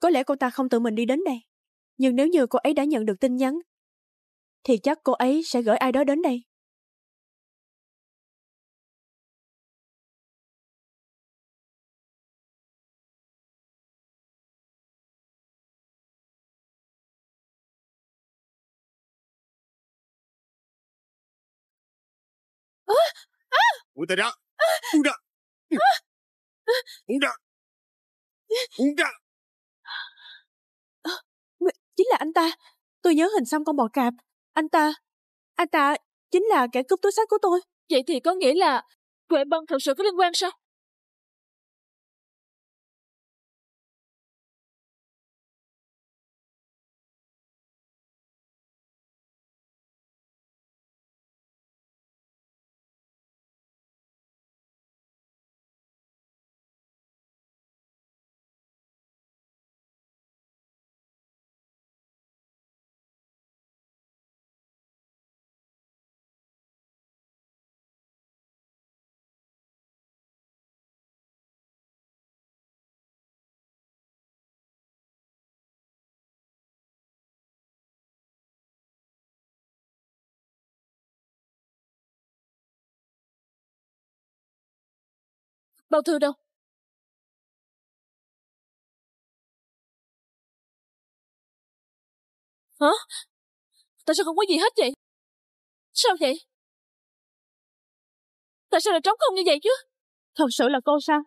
Có lẽ cô ta không tự mình đi đến đây. Nhưng nếu như cô ấy đã nhận được tin nhắn, thì chắc cô ấy sẽ gửi ai đó đến đây. Uống ra! Ừ. Uống ra! Uống ra! Uống ra! chính là anh ta tôi nhớ hình xăm con bò cạp anh ta anh ta chính là kẻ cướp túi sách của tôi vậy thì có nghĩa là tuệ bân thật sự có liên quan sao Bao thư đâu? Hả? Tại sao không có gì hết vậy? Sao vậy? Tại sao lại trống không như vậy chứ? Thật sự là cô sao?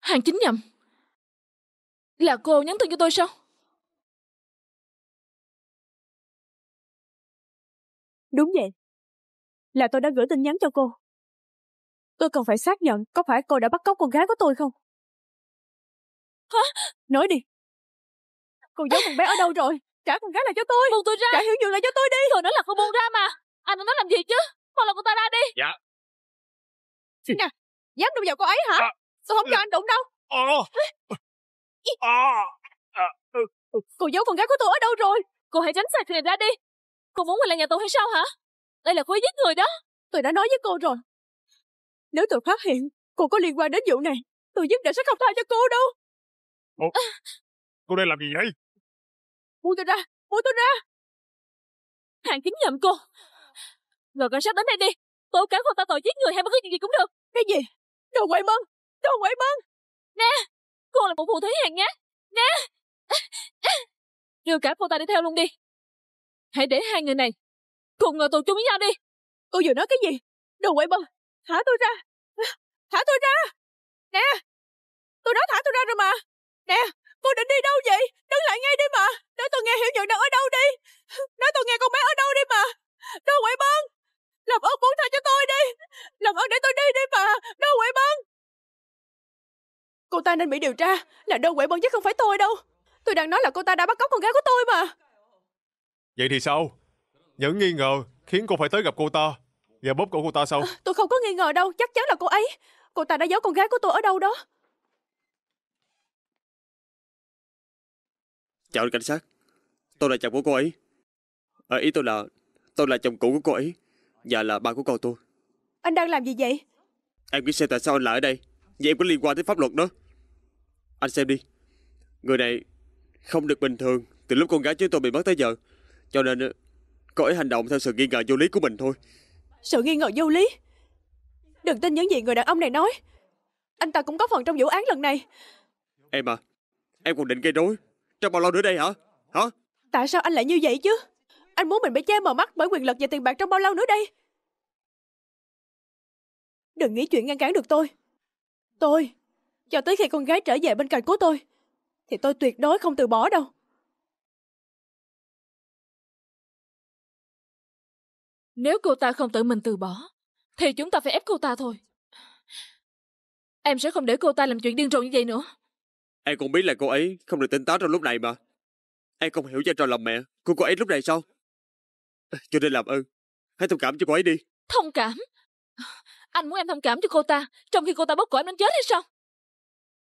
Hàng chính nhầm. Là cô nhắn tin cho tôi sao? Đúng vậy là tôi đã gửi tin nhắn cho cô. Tôi cần phải xác nhận có phải cô đã bắt cóc con gái của tôi không? Hả? Nói đi. Cô giấu con bé ở đâu rồi? Trả con gái lại cho tôi. Buông tôi ra. Trả hiểu nhường lại cho tôi đi. Rồi nói là không buông ra mà. Anh nói làm gì chứ? Mau lòng cô ta ra đi. Dạ. Nè, dám đụng vào cô ấy hả? À. Dạ. Tôi không cho anh đụng đâu. À. À. À. Cô giấu con gái của tôi ở đâu rồi? Cô hãy tránh xa người ra đi. Cô muốn quay lại nhà tôi hay sao hả? Đây là khối giết người đó. Tôi đã nói với cô rồi. Nếu tôi phát hiện cô có liên quan đến vụ này, tôi nhất định sẽ không tha cho cô đâu. Ủa? À. Cô đây làm gì vậy? Buông tôi ra! Buông tôi ra! Hàng kính nhầm cô. Rồi cảnh sát đến đây đi. Tố cáo cô ta tội giết người hay bất cứ chuyện gì cũng được. Cái gì? Đồ quậy mân! Đồ quậy mân! Nè! Cô là một phụ thí hàng nhé! Nè! Đưa cả cô ta đi theo luôn đi. Hãy để hai người này Cùng ngồi tù chung với nhau đi Cô vừa nói cái gì Đồ quậy bơ Thả tôi ra Thả tôi ra Nè Tôi nói thả tôi ra rồi mà Nè Cô định đi đâu vậy Đứng lại ngay đi mà Nói tôi nghe Hiểu Nhận đang ở đâu đi Nói tôi nghe con bé ở đâu đi mà Đồ quậy bơn Làm ơn buông tha cho tôi đi Làm ơn để tôi đi đi mà Đồ quậy bơn Cô ta nên bị điều tra Là đồ quậy Bân chứ không phải tôi đâu Tôi đang nói là cô ta đã bắt cóc con gái của tôi mà Vậy thì sao những nghi ngờ khiến cô phải tới gặp cô ta và bóp cổ cô ta sau. À, tôi không có nghi ngờ đâu, chắc chắn là cô ấy. Cô ta đã giấu con gái của tôi ở đâu đó. Chào cảnh sát, tôi là chồng của cô ấy. À, ý tôi là tôi là chồng cũ của cô ấy và là ba của con tôi. Anh đang làm gì vậy? Em biết xem tại sao anh lại ở đây. Vậy em có liên quan tới pháp luật đó. Anh xem đi, người này không được bình thường từ lúc con gái chúng tôi bị mất tới giờ. Cho nên Cõi hành động theo sự nghi ngờ vô lý của mình thôi Sự nghi ngờ vô lý Đừng tin những gì người đàn ông này nói Anh ta cũng có phần trong vụ án lần này Em à Em còn định gây rối Trong bao lâu nữa đây hả Hả Tại sao anh lại như vậy chứ Anh muốn mình bị che mờ mắt bởi quyền lực và tiền bạc trong bao lâu nữa đây Đừng nghĩ chuyện ngăn cản được tôi Tôi Cho tới khi con gái trở về bên cạnh của tôi Thì tôi tuyệt đối không từ bỏ đâu Nếu cô ta không tự mình từ bỏ, thì chúng ta phải ép cô ta thôi. Em sẽ không để cô ta làm chuyện điên rồ như vậy nữa. Em cũng biết là cô ấy không được tỉnh táo trong lúc này mà. Em không hiểu cho trò lòng mẹ của cô ấy lúc này sao? Cho nên làm ơn, hãy thông cảm cho cô ấy đi. Thông cảm? Anh muốn em thông cảm cho cô ta, trong khi cô ta bóp cổ em đến chết hay sao?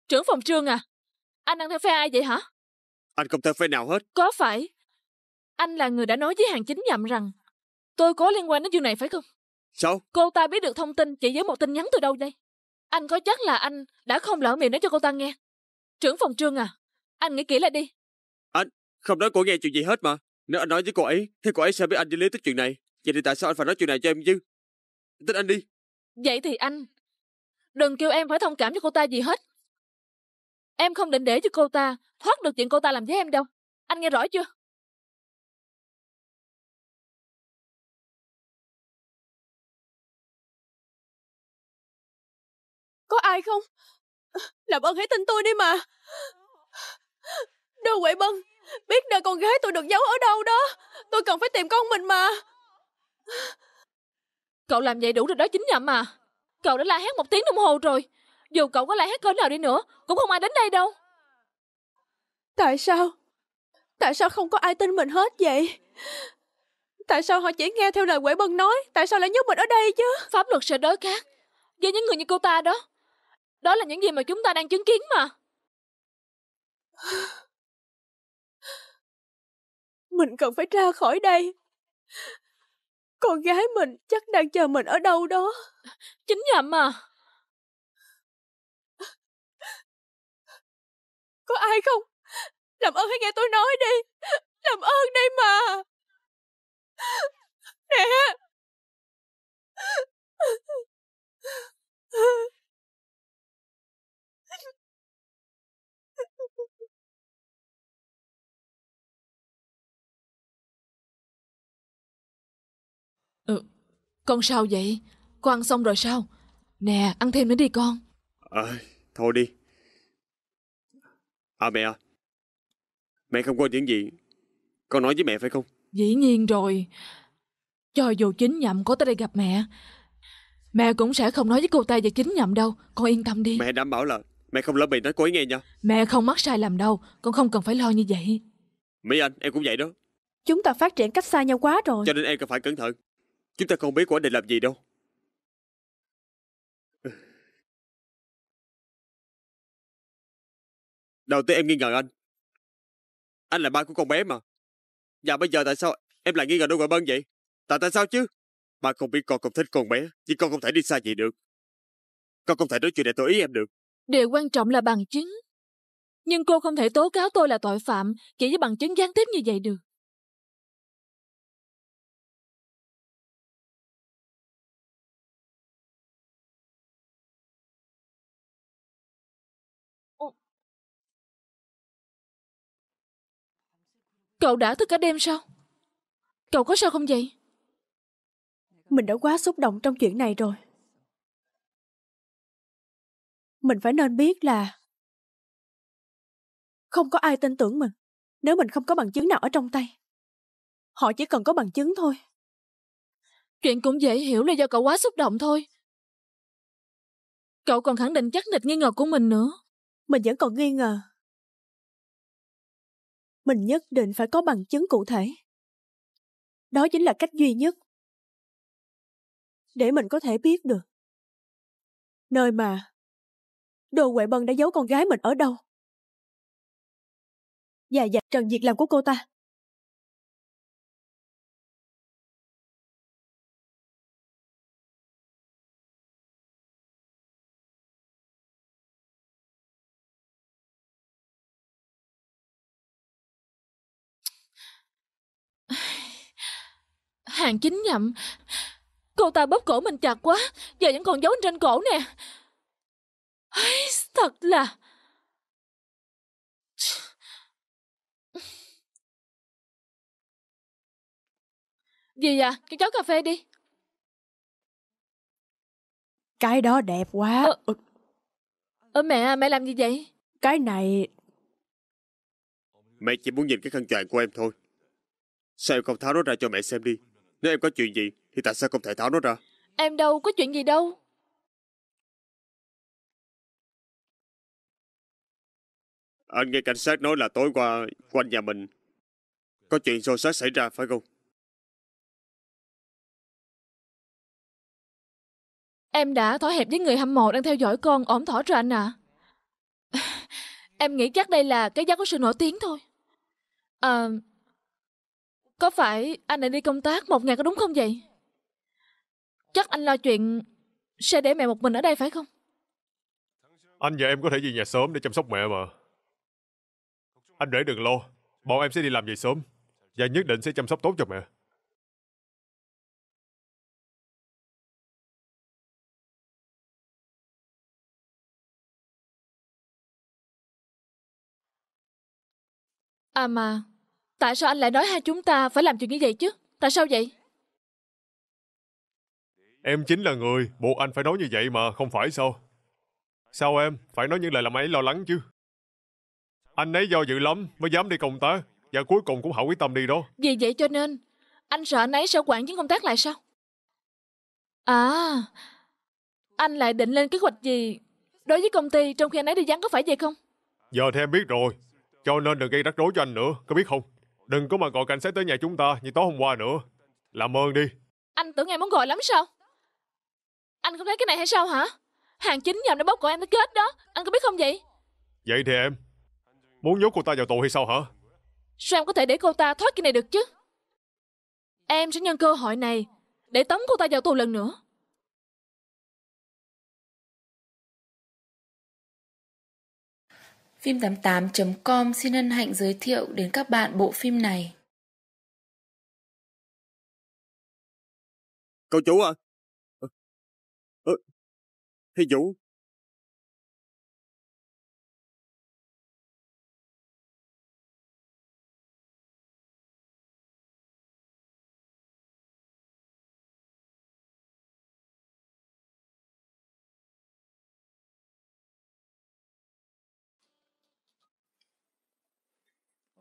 Trưởng phòng trương à, anh đang theo phe ai vậy hả? Anh không theo phe nào hết. Có phải? Anh là người đã nói với hàng chính dặm rằng Tôi có liên quan đến chuyện này phải không? Sao? Cô ta biết được thông tin chỉ với một tin nhắn từ đâu đây? Anh có chắc là anh đã không lỡ miệng nói cho cô ta nghe? Trưởng phòng trương à, anh nghĩ kỹ lại đi. Anh không nói cô nghe chuyện gì hết mà. Nếu anh nói với cô ấy, thì cô ấy sẽ biết anh đi lý tới chuyện này. Vậy thì tại sao anh phải nói chuyện này cho em chứ? Tin anh đi. Vậy thì anh, đừng kêu em phải thông cảm cho cô ta gì hết. Em không định để cho cô ta thoát được chuyện cô ta làm với em đâu. Anh nghe rõ chưa? Có ai không Làm ơn hãy tin tôi đi mà Đơ Huệ Bân Biết nơi con gái tôi được giấu ở đâu đó Tôi cần phải tìm con mình mà Cậu làm vậy đủ rồi đó chính nhầm mà Cậu đã la hét một tiếng đồng hồ rồi Dù cậu có la hét cỡ nào đi nữa Cũng không ai đến đây đâu Tại sao Tại sao không có ai tin mình hết vậy Tại sao họ chỉ nghe theo lời Quệ Bân nói Tại sao lại nhốt mình ở đây chứ Pháp luật sẽ đối khác Với những người như cô ta đó đó là những gì mà chúng ta đang chứng kiến mà. Mình cần phải ra khỏi đây. Con gái mình chắc đang chờ mình ở đâu đó. Chính nhầm mà. Có ai không? Làm ơn hãy nghe tôi nói đi. Làm ơn đi mà. Nè. Con sao vậy? Con ăn xong rồi sao? Nè, ăn thêm nữa đi con. à, thôi đi. À mẹ, à. mẹ không quên chuyện gì. Con nói với mẹ phải không? Dĩ nhiên rồi. Cho dù chính nhậm có tới đây gặp mẹ, mẹ cũng sẽ không nói với cô ta về chính nhậm đâu. Con yên tâm đi. Mẹ đảm bảo là mẹ không lỡ bị nói cô nghe nha. Mẹ không mắc sai lầm đâu, con không cần phải lo như vậy. Mỹ Anh, em cũng vậy đó. Chúng ta phát triển cách xa nhau quá rồi. Cho nên em cần phải cẩn thận. Chúng ta không biết của anh định làm gì đâu. Đầu tiên em nghi ngờ anh. Anh là ba của con bé mà. Và bây giờ tại sao em lại nghi ngờ đôi gọi bơn vậy? Tại tại sao chứ? Ba không biết con không thích con bé, nhưng con không thể đi xa gì được. Con không thể nói chuyện để tôi ý em được. Điều quan trọng là bằng chứng. Nhưng cô không thể tố cáo tôi là tội phạm chỉ với bằng chứng gián tiếp như vậy được. Cậu đã thức cả đêm sao Cậu có sao không vậy Mình đã quá xúc động trong chuyện này rồi Mình phải nên biết là Không có ai tin tưởng mình Nếu mình không có bằng chứng nào ở trong tay Họ chỉ cần có bằng chứng thôi Chuyện cũng dễ hiểu là do cậu quá xúc động thôi Cậu còn khẳng định chắc nịch nghi ngờ của mình nữa Mình vẫn còn nghi ngờ mình nhất định phải có bằng chứng cụ thể. Đó chính là cách duy nhất để mình có thể biết được. Nơi mà đồ quệ bần đã giấu con gái mình ở đâu. Và dạ, dạch trần diệt làm của cô ta. Hàng chính nhậm Cô ta bóp cổ mình chặt quá Giờ vẫn còn dấu trên cổ nè Thật là Gì à Cho cháu cà phê đi Cái đó đẹp quá Ơ ờ, ờ, ờ, mẹ mẹ làm gì vậy Cái này Mẹ chỉ muốn nhìn cái khăn choàng của em thôi Sao em không tháo nó ra cho mẹ xem đi nếu em có chuyện gì thì tại sao không thể tháo nó ra? Em đâu có chuyện gì đâu. Anh nghe cảnh sát nói là tối qua quanh nhà mình có chuyện xô xát xảy ra phải không? Em đã thỏa hẹp với người hâm mộ đang theo dõi con ổn thỏ rồi anh ạ. À. em nghĩ chắc đây là cái giá có sự nổi tiếng thôi. À, có phải anh lại đi công tác một ngày có đúng không vậy? Chắc anh lo chuyện sẽ để mẹ một mình ở đây phải không? Anh và em có thể về nhà sớm để chăm sóc mẹ mà. Anh để đừng lo. Bọn em sẽ đi làm về sớm. Và nhất định sẽ chăm sóc tốt cho mẹ. À mà, Tại sao anh lại nói hai chúng ta phải làm chuyện như vậy chứ? Tại sao vậy? Em chính là người, buộc anh phải nói như vậy mà, không phải sao? Sao em? Phải nói những lời làm ấy lo lắng chứ. Anh ấy do dự lắm mới dám đi công tác và cuối cùng cũng hậu quyết tâm đi đó. Vì vậy cho nên, anh sợ anh ấy sẽ quản những công tác lại sao? À, anh lại định lên kế hoạch gì đối với công ty trong khi anh ấy đi vắng có phải vậy không? Giờ thì em biết rồi, cho nên đừng gây rắc rối cho anh nữa, có biết không? Đừng có mà gọi cảnh sát tới nhà chúng ta như tối hôm qua nữa. Làm ơn đi. Anh tưởng em muốn gọi lắm sao? Anh không thấy cái này hay sao hả? Hàng chính nhầm đã bóc cổ em tới kết đó. Anh có biết không vậy? Vậy thì em. Muốn nhốt cô ta vào tù hay sao hả? Sao em có thể để cô ta thoát cái này được chứ? Em sẽ nhân cơ hội này để tống cô ta vào tù lần nữa. Phim88.com xin hân hạnh giới thiệu đến các bạn bộ phim này. Cậu chủ à? à, à thí chủ,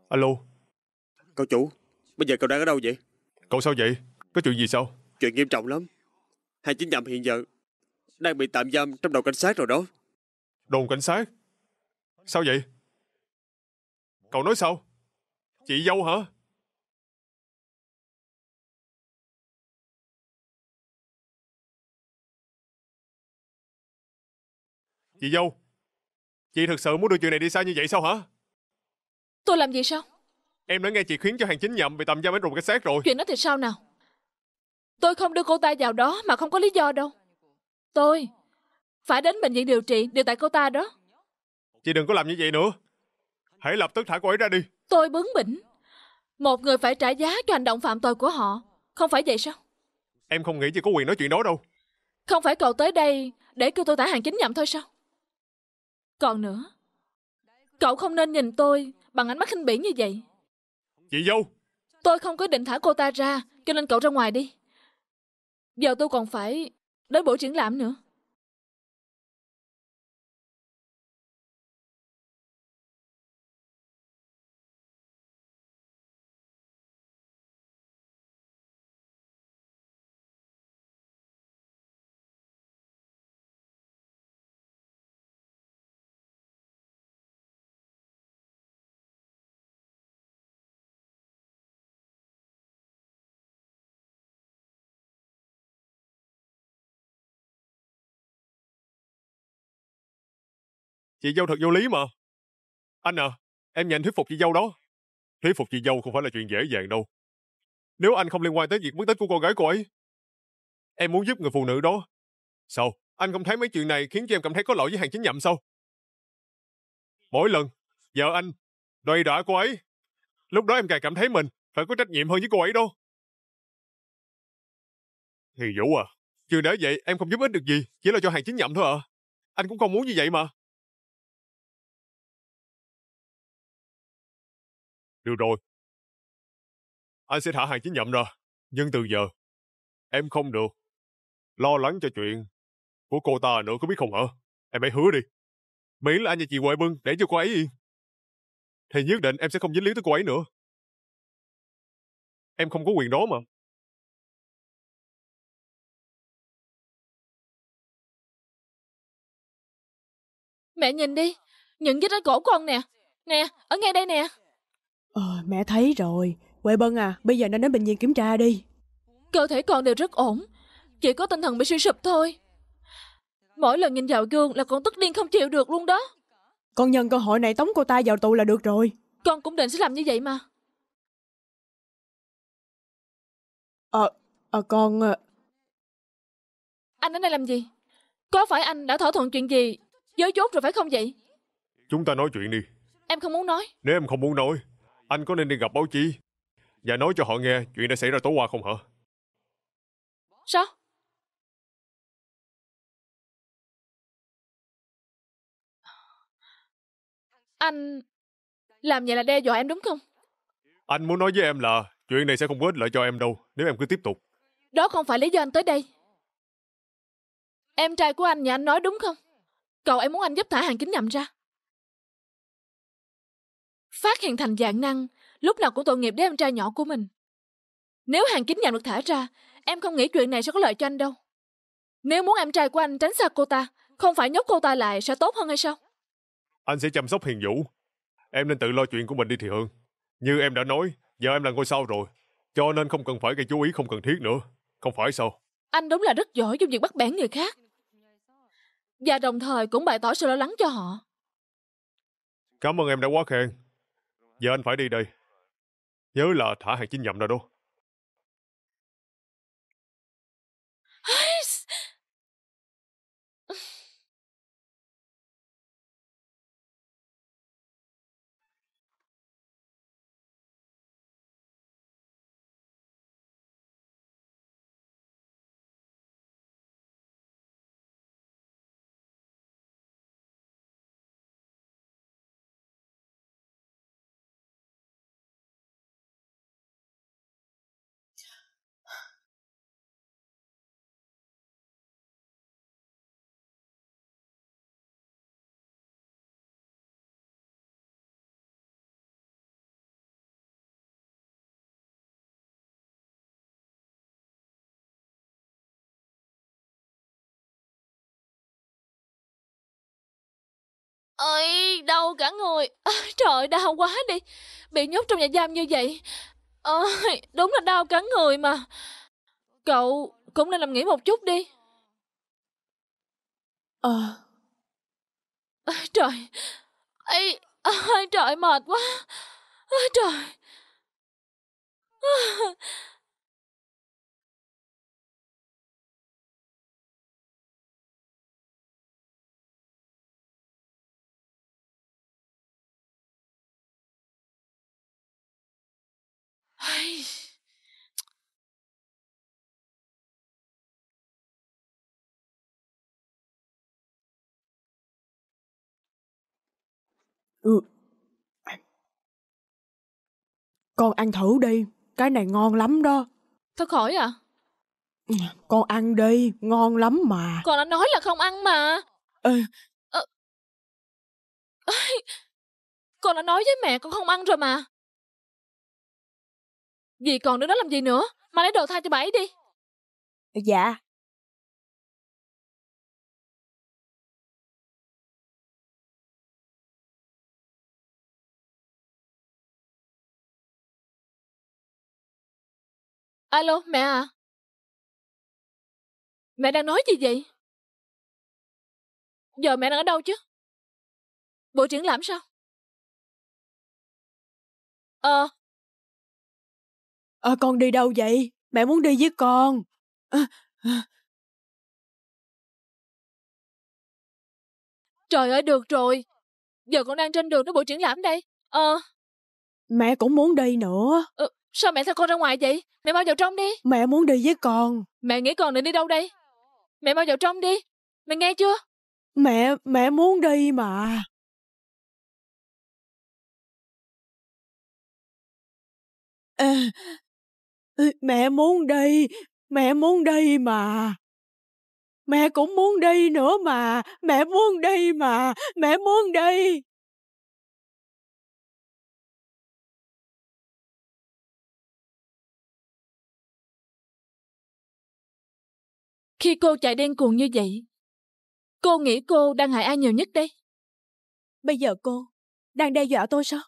Alo Cậu chủ Bây giờ cậu đang ở đâu vậy Cậu sao vậy Có chuyện gì sao Chuyện nghiêm trọng lắm Hai chính nhầm hiện giờ Đang bị tạm giam trong đồn cảnh sát rồi đó Đồn cảnh sát Sao vậy Cậu nói sao Chị dâu hả Chị dâu Chị thật sự muốn đưa chuyện này đi xa như vậy sao hả Tôi làm gì sao? Em đã nghe chị khuyến cho hàng chính nhậm bị tạm giam ở rùng cái xác rồi. Chuyện đó thì sao nào? Tôi không đưa cô ta vào đó mà không có lý do đâu. Tôi phải đến bệnh viện điều trị đều tại cô ta đó. Chị đừng có làm như vậy nữa. Hãy lập tức thả cô ấy ra đi. Tôi bướng bỉnh. Một người phải trả giá cho hành động phạm tội của họ. Không phải vậy sao? Em không nghĩ chị có quyền nói chuyện đó đâu. Không phải cậu tới đây để kêu tôi thả hàng chính nhậm thôi sao? Còn nữa, cậu không nên nhìn tôi bằng ánh mắt khinh bỉ như vậy chị dâu tôi không có định thả cô ta ra cho nên cậu ra ngoài đi giờ tôi còn phải đến buổi triển lãm nữa Chị dâu thật vô lý mà. Anh à, em nhanh thuyết phục chị dâu đó. Thuyết phục chị dâu không phải là chuyện dễ dàng đâu. Nếu anh không liên quan tới việc mất tích của con gái cô ấy, em muốn giúp người phụ nữ đó. Sao? Anh không thấy mấy chuyện này khiến cho em cảm thấy có lỗi với hàng chính nhậm sao? Mỗi lần, vợ anh, đòi đọa cô ấy. Lúc đó em càng cảm thấy mình phải có trách nhiệm hơn với cô ấy đâu. thì Vũ à, chưa để vậy em không giúp ích được gì, chỉ là cho hàng chính nhậm thôi à. Anh cũng không muốn như vậy mà. Được rồi. Anh sẽ thả hàng chính nhậm ra, nhưng từ giờ, em không được. Lo lắng cho chuyện của cô ta nữa có biết không hả? Em hãy hứa đi. Miễn là anh và chị Huệ Bưng để cho cô ấy yên. Thì nhất định em sẽ không dính líu tới cô ấy nữa. Em không có quyền đó mà. Mẹ nhìn đi, những vết rách cổ con nè. Nè, ở ngay đây nè. Ờ, mẹ thấy rồi. Huệ Bân à, bây giờ nên đến bệnh viện kiểm tra đi. Cơ thể con đều rất ổn, chỉ có tinh thần bị suy sụp thôi. Mỗi lần nhìn vào gương là con tức điên không chịu được luôn đó. Con nhân cơ hội này tống cô ta vào tù là được rồi. Con cũng định sẽ làm như vậy mà. Ờ, ờ con... Ờ. Anh đến đây làm gì? Có phải anh đã thỏa thuận chuyện gì? Giới chốt rồi phải không vậy? Chúng ta nói chuyện đi. Em không muốn nói. Nếu em không muốn nói, anh có nên đi gặp báo chí và nói cho họ nghe chuyện đã xảy ra tối qua không hả? Sao? Anh làm vậy là đe dọa em đúng không? Anh muốn nói với em là chuyện này sẽ không có ích lợi cho em đâu nếu em cứ tiếp tục. Đó không phải lý do anh tới đây. Em trai của anh nhà anh nói đúng không? Cậu ấy muốn anh giúp thả hàng kính nhầm ra. Phát hiện thành dạng năng, lúc nào cũng tội nghiệp để em trai nhỏ của mình. Nếu hàng kính dạng được thả ra, em không nghĩ chuyện này sẽ có lợi cho anh đâu. Nếu muốn em trai của anh tránh xa cô ta, không phải nhốt cô ta lại sẽ tốt hơn hay sao? Anh sẽ chăm sóc Hiền Vũ. Em nên tự lo chuyện của mình đi thì hơn. Như em đã nói, giờ em là ngôi sao rồi, cho nên không cần phải gây chú ý không cần thiết nữa. Không phải sao? Anh đúng là rất giỏi trong việc bắt bẻ người khác. Và đồng thời cũng bày tỏ sự lo lắng cho họ. Cảm ơn em đã quá khen giờ anh phải đi đây. Nhớ là thả hàng chín dặm ra đó. đau cả người à, Trời đau quá đi Bị nhốt trong nhà giam như vậy à, đúng là đau cả người mà Cậu cũng nên làm nghỉ một chút đi à. à, Trời à, Trời mệt quá à, Trời à. Ai... Ừ. Con ăn thử đi, cái này ngon lắm đó. Thật khỏi à? Ừ, con ăn đi, ngon lắm mà. Con đã nói là không ăn mà. Ê. Ừ. Ờ... Ê. Con đã nói với mẹ con không ăn rồi mà. Dì còn đứng đó làm gì nữa? Mà lấy đồ thay cho bà ấy đi. Dạ. Alo, mẹ à? Mẹ đang nói gì vậy? Giờ mẹ đang ở đâu chứ? Bộ trưởng làm sao? Ờ, à, con đi đâu vậy? Mẹ muốn đi với con. À, à. Trời ơi, được rồi. Giờ con đang trên đường đến buổi triển lãm đây. Ờ. À... Mẹ cũng muốn đi nữa. à, sao mẹ theo con ra ngoài vậy? Mẹ mau vào trong đi. Mẹ muốn đi với con. Mẹ nghĩ con định đi đâu đây? Mẹ mau vào trong đi. Mẹ nghe chưa? Mẹ, mẹ muốn đi mà. À, Mẹ muốn đi, mẹ muốn đi mà. Mẹ cũng muốn đi nữa mà, mẹ muốn đi mà, mẹ muốn đi. Khi cô chạy đen cuồng như vậy, cô nghĩ cô đang hại ai nhiều nhất đây? Bây giờ cô đang đe dọa tôi sao?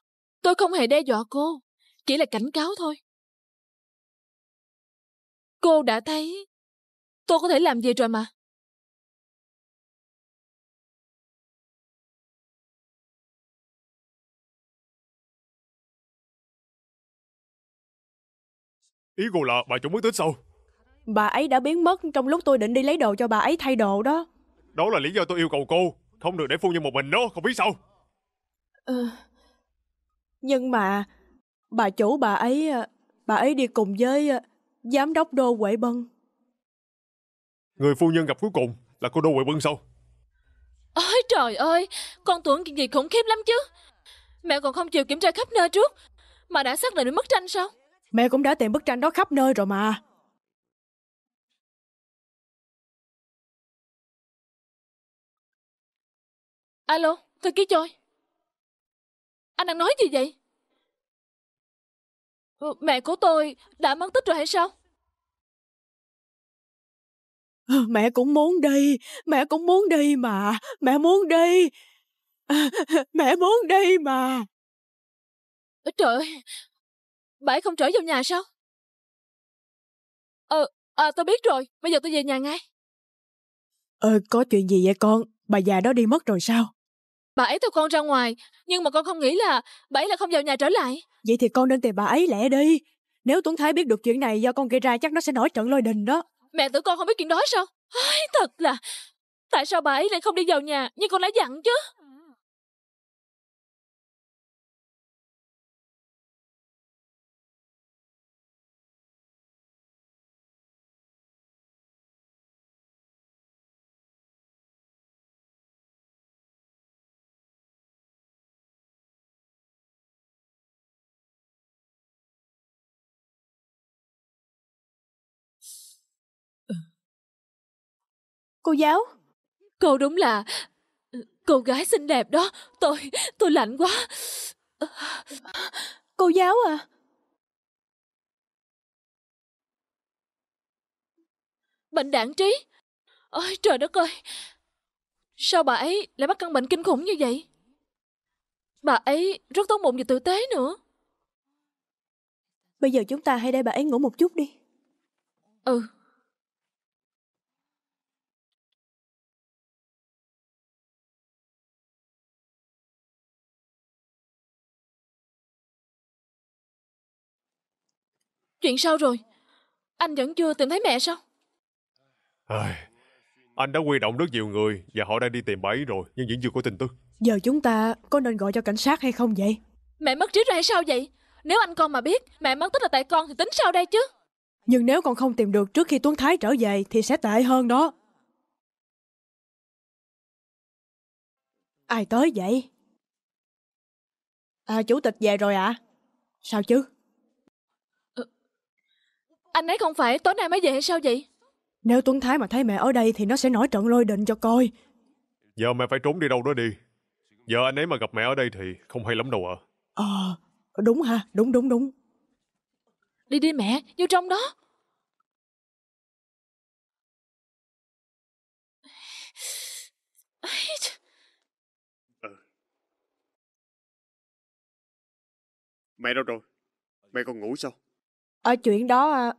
Tôi không hề đe dọa cô, chỉ là cảnh cáo thôi. Cô đã thấy Tôi có thể làm gì rồi mà Ý cô là bà chủ mất tích sao Bà ấy đã biến mất trong lúc tôi định đi lấy đồ cho bà ấy thay đồ đó Đó là lý do tôi yêu cầu cô Không được để phu nhân một mình đó Không biết sao ờ, Nhưng mà Bà chủ bà ấy ờ, Bà ấy đi cùng với ờ, giám đốc Đô Huệ Bân. Người phu nhân gặp cuối cùng là cô Đô Huệ Bân sao? Ôi trời ơi, con tưởng chuyện gì khủng khiếp lắm chứ. Mẹ còn không chịu kiểm tra khắp nơi trước, mà đã xác định bị mất tranh sao? Mẹ cũng đã tìm bức tranh đó khắp nơi rồi mà. Alo, thư ký trôi. Anh đang nói gì vậy? Ừ, mẹ của tôi đã mất tích rồi hay sao? Ừ, mẹ cũng muốn đi, mẹ cũng muốn đi mà, mẹ muốn đi. Mẹ muốn đi mà. Trời ơi, ấy không trở vào nhà sao? Ờ, à, tôi biết rồi, bây giờ tôi về nhà ngay. Ờ, có chuyện gì vậy con? Bà già đó đi mất rồi sao? Bà ấy theo con ra ngoài, nhưng mà con không nghĩ là bà ấy là không vào nhà trở lại. Vậy thì con nên tìm bà ấy lẹ đi. Nếu Tuấn Thái biết được chuyện này do con gây ra chắc nó sẽ nổi trận lôi đình đó. Mẹ tưởng con không biết chuyện đó sao? Ai, thật là... Tại sao bà ấy lại không đi vào nhà, nhưng con đã dặn chứ? Cô giáo, cô đúng là ừ, cô gái xinh đẹp đó. Tôi, tôi lạnh quá. Ờ, cô giáo à? Bệnh đản trí. Ôi trời đất ơi. Sao bà ấy lại mắc căn bệnh kinh khủng như vậy? Bà ấy rất tốt bụng và tử tế nữa. Bây giờ chúng ta hãy để bà ấy ngủ một chút đi. Ừ. Chuyện sao rồi? Anh vẫn chưa tìm thấy mẹ sao? À, anh đã huy động rất nhiều người và họ đang đi tìm bà ấy rồi nhưng vẫn chưa có tin tức. Giờ chúng ta có nên gọi cho cảnh sát hay không vậy? Mẹ mất trí rồi hay sao vậy? Nếu anh con mà biết mẹ mất tích là tại con thì tính sao đây chứ? Nhưng nếu con không tìm được trước khi Tuấn Thái trở về thì sẽ tệ hơn đó. Ai tới vậy? À, chủ tịch về rồi ạ? À? Sao chứ? Anh ấy không phải tối nay mới về hay sao vậy? Nếu Tuấn Thái mà thấy mẹ ở đây thì nó sẽ nổi trận lôi đình cho coi. Giờ mẹ phải trốn đi đâu đó đi. Giờ anh ấy mà gặp mẹ ở đây thì không hay lắm đâu ạ. À. Ờ, à, đúng ha, đúng đúng đúng. Đi đi mẹ, vô trong đó. Mẹ đâu rồi? Mẹ còn ngủ sao? Ở chuyện đó à...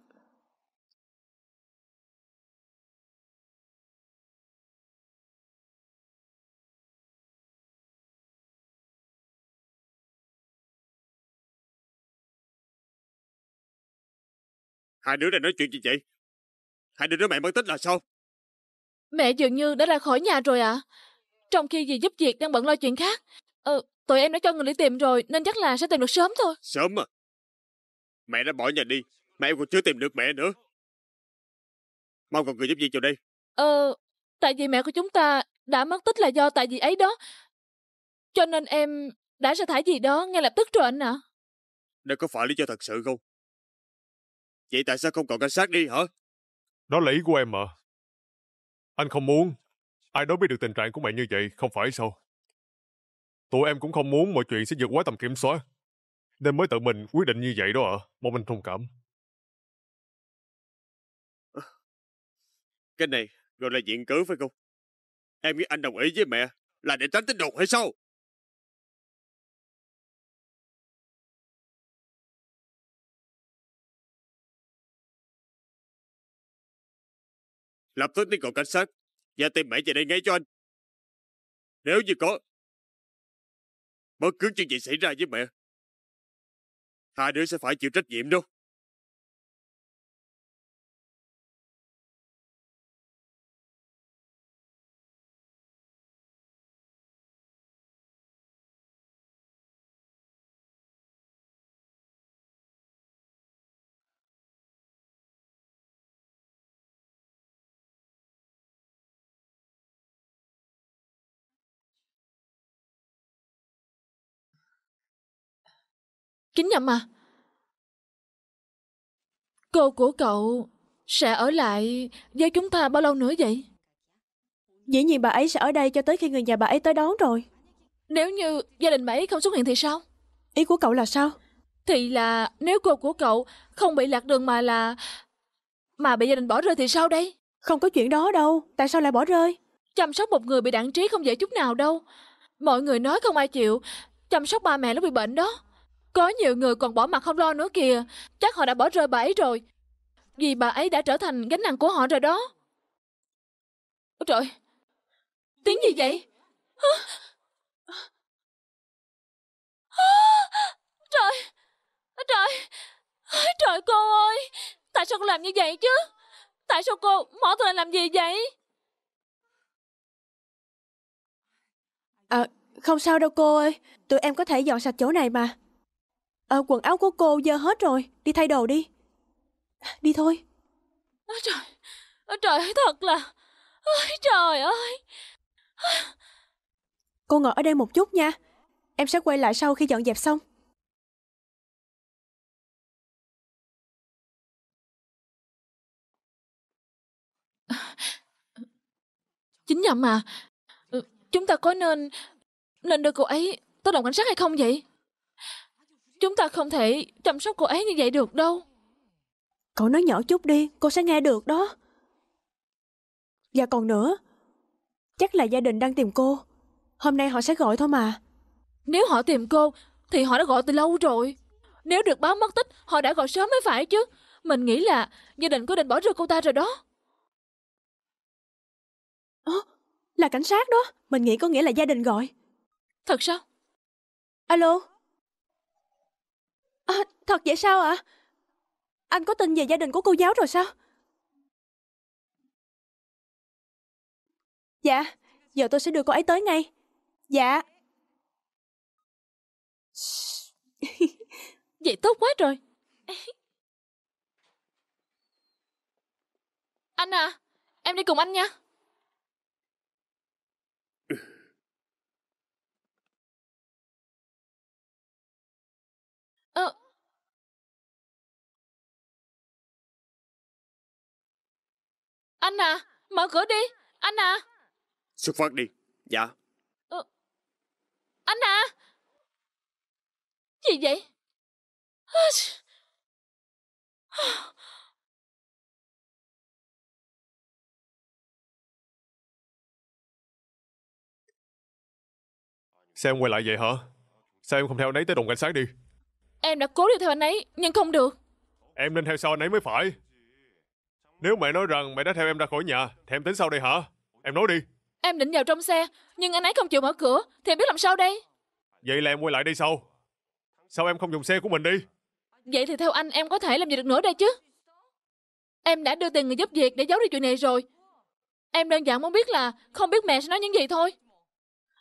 Hai đứa này nói chuyện gì vậy? Hai đứa đứa mẹ mất tích là sao? Mẹ dường như đã ra khỏi nhà rồi ạ. À? Trong khi dì giúp việc đang bận lo chuyện khác. Ờ, tụi em đã cho người đi tìm rồi nên chắc là sẽ tìm được sớm thôi. Sớm à? Mẹ đã bỏ nhà đi, mẹ em còn chưa tìm được mẹ nữa. Mong còn người giúp gì cho đây. Ờ, tại vì mẹ của chúng ta đã mất tích là do tại vì ấy đó. Cho nên em đã sa thải gì đó ngay lập tức rồi anh ạ. À. Đây có phải lý do thật sự không? Vậy tại sao không còn cảnh sát đi hả? Đó là ý của em mà. Anh không muốn. Ai đó biết được tình trạng của mẹ như vậy, không phải sao? Tụi em cũng không muốn mọi chuyện sẽ vượt quá tầm kiểm soát nên mới tự mình quyết định như vậy đó ạ. À. Mong anh thông cảm. Cái này gọi là diện cứ phải không? Em với anh đồng ý với mẹ là để tránh tính đột hay sao? Lập tức đi gọi cảnh sát và tìm mẹ về đây ngay cho anh. Nếu như có bất cứ chuyện gì xảy ra với mẹ hai đứa sẽ phải chịu trách nhiệm đâu Kính nhậm à? Cô của cậu sẽ ở lại với chúng ta bao lâu nữa vậy? Dĩ nhiên bà ấy sẽ ở đây cho tới khi người nhà bà ấy tới đón rồi. Nếu như gia đình bà ấy không xuất hiện thì sao? Ý của cậu là sao? Thì là nếu cô của cậu không bị lạc đường mà là... Mà bị gia đình bỏ rơi thì sao đây? Không có chuyện đó đâu. Tại sao lại bỏ rơi? Chăm sóc một người bị đạn trí không dễ chút nào đâu. Mọi người nói không ai chịu. Chăm sóc ba mẹ nó bị bệnh đó. Có nhiều người còn bỏ mặt không lo nữa kìa. Chắc họ đã bỏ rơi bà ấy rồi. Vì bà ấy đã trở thành gánh nặng của họ rồi đó. Ôi trời! Tiếng gì vậy? Trời! Trời! Trời cô ơi! Tại sao cô làm như vậy chứ? Tại sao cô mỏ tôi làm gì vậy? À, không sao đâu cô ơi. Tụi em có thể dọn sạch chỗ này mà à, quần áo của cô dơ hết rồi, đi thay đồ đi. Đi thôi. Ôi trời, ôi trời thật là, ôi trời ơi. Cô ngồi ở đây một chút nha, em sẽ quay lại sau khi dọn dẹp xong. Chính nhầm mà, ừ, chúng ta có nên, nên đưa cô ấy tới đồng cảnh sát hay không vậy? Chúng ta không thể chăm sóc cô ấy như vậy được đâu. Cậu nói nhỏ chút đi, cô sẽ nghe được đó. Và còn nữa, chắc là gia đình đang tìm cô. Hôm nay họ sẽ gọi thôi mà. Nếu họ tìm cô, thì họ đã gọi từ lâu rồi. Nếu được báo mất tích, họ đã gọi sớm mới phải chứ. Mình nghĩ là gia đình có định bỏ rơi cô ta rồi đó. Ồ, là cảnh sát đó. Mình nghĩ có nghĩa là gia đình gọi. Thật sao? Alo? à, Thật vậy sao ạ à? Anh có tin về gia đình của cô giáo rồi sao Dạ Giờ tôi sẽ đưa cô ấy tới ngay Dạ Vậy tốt quá rồi Anh à Em đi cùng anh nha Anh à, mở cửa đi, anh à. Xuất phát đi, dạ. Ờ, anh à. Gì vậy? Sao em quay lại vậy hả? Sao em không theo anh ấy tới đồn cảnh sát đi? Em đã cố đi theo anh ấy, nhưng không được. Em nên theo sau anh ấy mới phải. Nếu mẹ nói rằng mẹ đã theo em ra khỏi nhà, thì em tính sao đây hả? Em nói đi. Em định vào trong xe, nhưng anh ấy không chịu mở cửa, thì em biết làm sao đây? Vậy là em quay lại đây sau. Sao em không dùng xe của mình đi? Vậy thì theo anh em có thể làm gì được nữa đây chứ? Em đã đưa tiền người giúp việc để giấu đi chuyện này rồi. Em đơn giản muốn biết là không biết mẹ sẽ nói những gì thôi.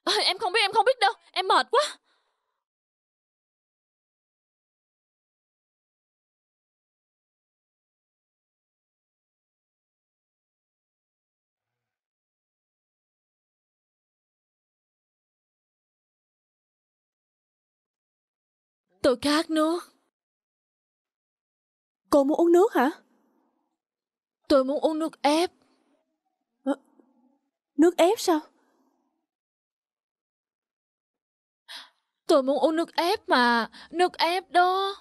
À, em không biết, em không biết đâu. Em mệt quá. Tôi khát nước. Cô muốn uống nước hả? Tôi muốn uống nước ép. Ờ, nước ép sao? Tôi muốn uống nước ép mà, nước ép đó.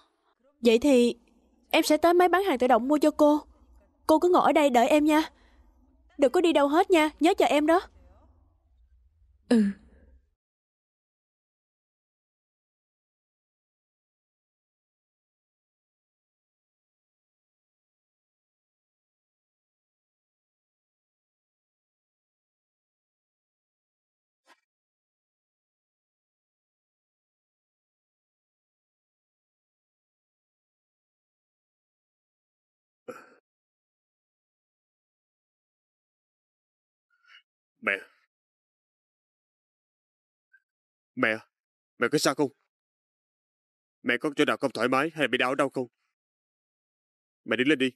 Vậy thì em sẽ tới máy bán hàng tự động mua cho cô. Cô cứ ngồi ở đây đợi em nha. Đừng có đi đâu hết nha, nhớ chờ em đó. Ừ. Mẹ! Mẹ! Mẹ có sao không? Mẹ có chỗ nào không thoải mái hay bị đau ở không? Mẹ đứng lên đi.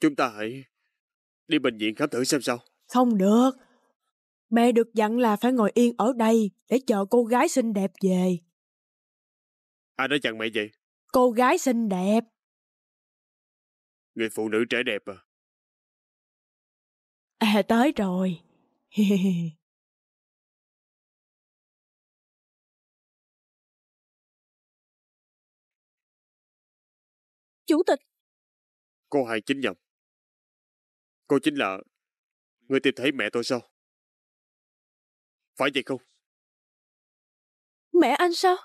Chúng ta hãy đi bệnh viện khám thử xem sao. Không được. Mẹ được dặn là phải ngồi yên ở đây để chờ cô gái xinh đẹp về. Ai đã dặn mẹ vậy? Cô gái xinh đẹp. Người phụ nữ trẻ đẹp à? À tới rồi. Chủ tịch. Cô Hai chính nhầm. Cô chính là người tìm thấy mẹ tôi sao? Phải vậy không? Mẹ anh sao?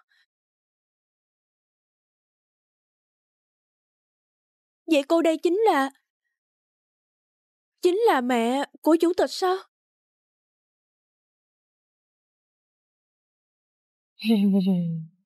Vậy cô đây chính là... Chính là mẹ của chủ tịch sao? 嘿嘿嘿。